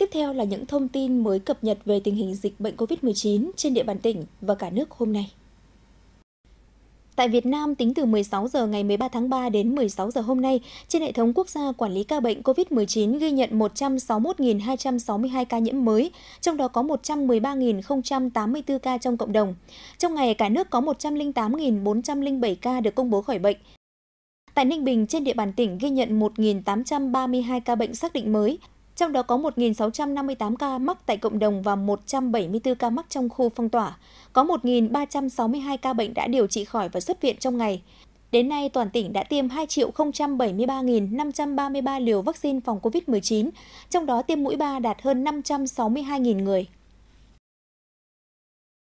Tiếp theo là những thông tin mới cập nhật về tình hình dịch bệnh COVID-19 trên địa bàn tỉnh và cả nước hôm nay. Tại Việt Nam, tính từ 16 giờ ngày 13 tháng 3 đến 16 giờ hôm nay, trên hệ thống quốc gia quản lý ca bệnh COVID-19 ghi nhận 161.262 ca nhiễm mới, trong đó có 113.084 ca trong cộng đồng. Trong ngày, cả nước có 108.407 ca được công bố khỏi bệnh. Tại Ninh Bình, trên địa bàn tỉnh ghi nhận 1.832 ca bệnh xác định mới, trong đó có 1.658 ca mắc tại cộng đồng và 174 ca mắc trong khu phong tỏa. Có 1.362 ca bệnh đã điều trị khỏi và xuất viện trong ngày. Đến nay, toàn tỉnh đã tiêm 2.073.533 liều vaccine phòng COVID-19, trong đó tiêm mũi 3 đạt hơn 562.000 người.